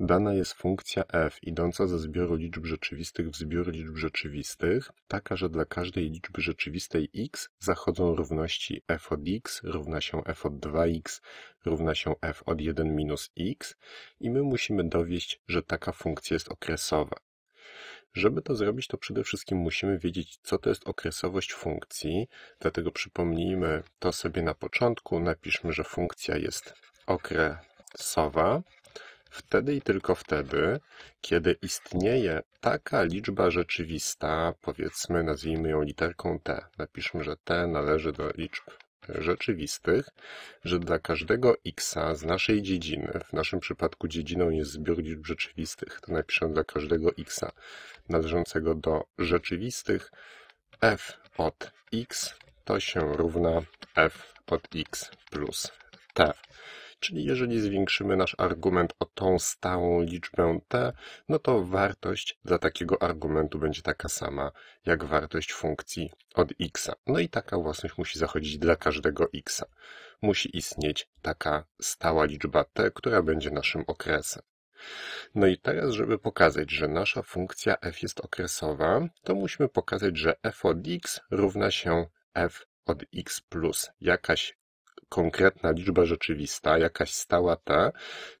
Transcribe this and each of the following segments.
Dana jest funkcja f idąca ze zbioru liczb rzeczywistych w zbiór liczb rzeczywistych, taka, że dla każdej liczby rzeczywistej x zachodzą równości f od x równa się f od 2x równa się f od 1 minus x i my musimy dowieść, że taka funkcja jest okresowa. Żeby to zrobić, to przede wszystkim musimy wiedzieć, co to jest okresowość funkcji, dlatego przypomnijmy to sobie na początku, napiszmy, że funkcja jest okresowa wtedy i tylko wtedy, kiedy istnieje taka liczba rzeczywista, powiedzmy, nazwijmy ją literką T. Napiszmy, że T należy do liczb e, rzeczywistych, że dla każdego x z naszej dziedziny, w naszym przypadku dziedziną jest zbiór liczb rzeczywistych, to napiszę dla każdego x należącego do rzeczywistych f od x to się równa f od x plus t. Czyli jeżeli zwiększymy nasz argument o tą stałą liczbę t, no to wartość dla takiego argumentu będzie taka sama jak wartość funkcji od x. No i taka własność musi zachodzić dla każdego x. Musi istnieć taka stała liczba t, która będzie naszym okresem. No i teraz, żeby pokazać, że nasza funkcja f jest okresowa, to musimy pokazać, że f od x równa się f od x plus jakaś konkretna liczba rzeczywista, jakaś stała T.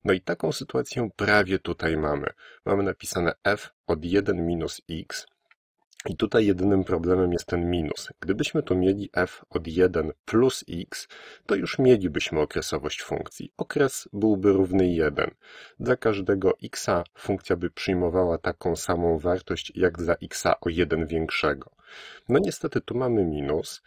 No i taką sytuację prawie tutaj mamy. Mamy napisane f od 1 minus x, i tutaj jedynym problemem jest ten minus. Gdybyśmy tu mieli f od 1 plus x, to już mielibyśmy okresowość funkcji. Okres byłby równy 1. Dla każdego x funkcja by przyjmowała taką samą wartość jak dla x o 1 większego. No niestety tu mamy minus,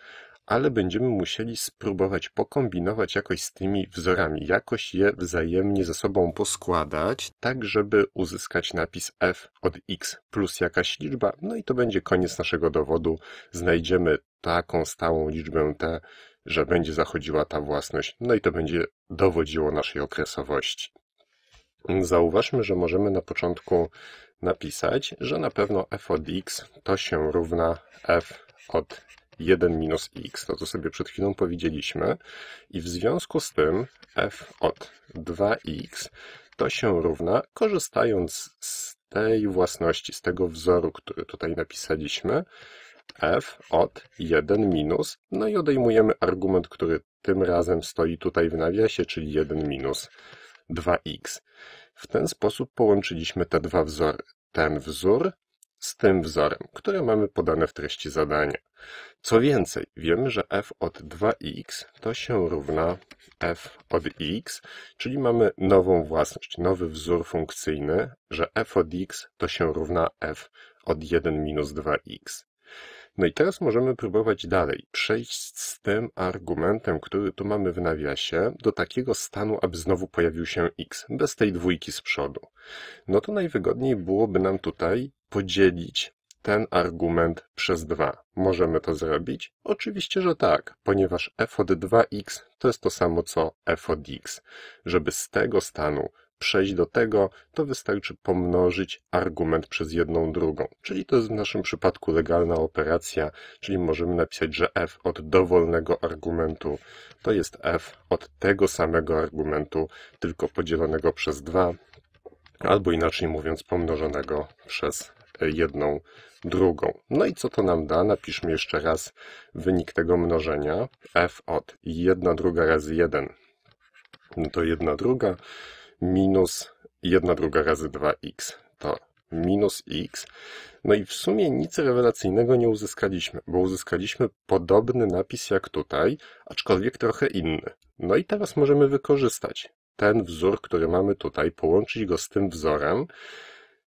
ale będziemy musieli spróbować pokombinować jakoś z tymi wzorami, jakoś je wzajemnie ze sobą poskładać, tak żeby uzyskać napis f od x plus jakaś liczba, no i to będzie koniec naszego dowodu. Znajdziemy taką stałą liczbę t, że będzie zachodziła ta własność, no i to będzie dowodziło naszej okresowości. Zauważmy, że możemy na początku napisać, że na pewno f od x to się równa f od 1 minus x, no to sobie przed chwilą powiedzieliśmy. I w związku z tym f od 2x to się równa, korzystając z tej własności, z tego wzoru, który tutaj napisaliśmy, f od 1 minus, no i odejmujemy argument, który tym razem stoi tutaj w nawiasie, czyli 1 minus 2x. W ten sposób połączyliśmy te dwa wzory. Ten wzór z tym wzorem, które mamy podane w treści zadania. Co więcej, wiemy, że f od 2x to się równa f od x, czyli mamy nową własność, nowy wzór funkcyjny, że f od x to się równa f od 1 minus 2x. No i teraz możemy próbować dalej, przejść z tym argumentem, który tu mamy w nawiasie, do takiego stanu, aby znowu pojawił się x, bez tej dwójki z przodu. No to najwygodniej byłoby nam tutaj podzielić ten argument przez 2. Możemy to zrobić? Oczywiście, że tak, ponieważ f od 2x to jest to samo co f od x. Żeby z tego stanu przejść do tego, to wystarczy pomnożyć argument przez jedną drugą. Czyli to jest w naszym przypadku legalna operacja, czyli możemy napisać, że f od dowolnego argumentu to jest f od tego samego argumentu, tylko podzielonego przez 2, albo inaczej mówiąc, pomnożonego przez jedną drugą. No i co to nam da? Napiszmy jeszcze raz wynik tego mnożenia. f od 1 druga razy 1 no to 1 druga minus 1 druga razy 2x. To minus x. No i w sumie nic rewelacyjnego nie uzyskaliśmy, bo uzyskaliśmy podobny napis jak tutaj, aczkolwiek trochę inny. No i teraz możemy wykorzystać ten wzór, który mamy tutaj, połączyć go z tym wzorem,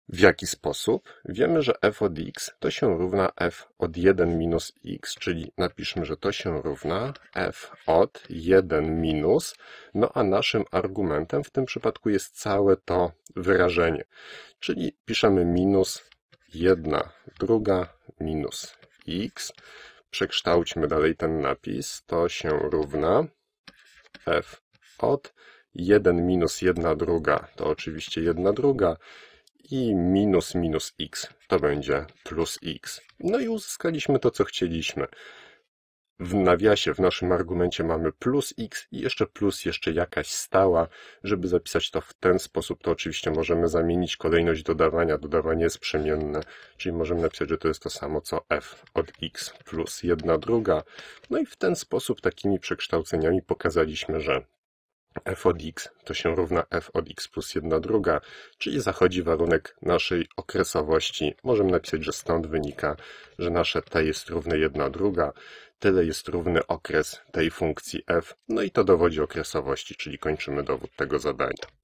w jaki sposób? Wiemy, że f od x to się równa f od 1 minus x, czyli napiszmy, że to się równa f od 1 minus, no a naszym argumentem w tym przypadku jest całe to wyrażenie. Czyli piszemy minus 1 druga minus x, przekształćmy dalej ten napis, to się równa f od 1 minus 1 druga, to oczywiście 1 druga, i minus minus x to będzie plus x. No i uzyskaliśmy to, co chcieliśmy. W nawiasie, w naszym argumencie mamy plus x i jeszcze plus jeszcze jakaś stała. Żeby zapisać to w ten sposób, to oczywiście możemy zamienić kolejność dodawania. Dodawanie jest przemienne, czyli możemy napisać, że to jest to samo co f od x plus jedna druga. No i w ten sposób takimi przekształceniami pokazaliśmy, że f od x to się równa f od x plus 1 druga, czyli zachodzi warunek naszej okresowości. Możemy napisać, że stąd wynika, że nasze t jest równe 1 druga, tyle jest równy okres tej funkcji f, no i to dowodzi okresowości, czyli kończymy dowód tego zadania.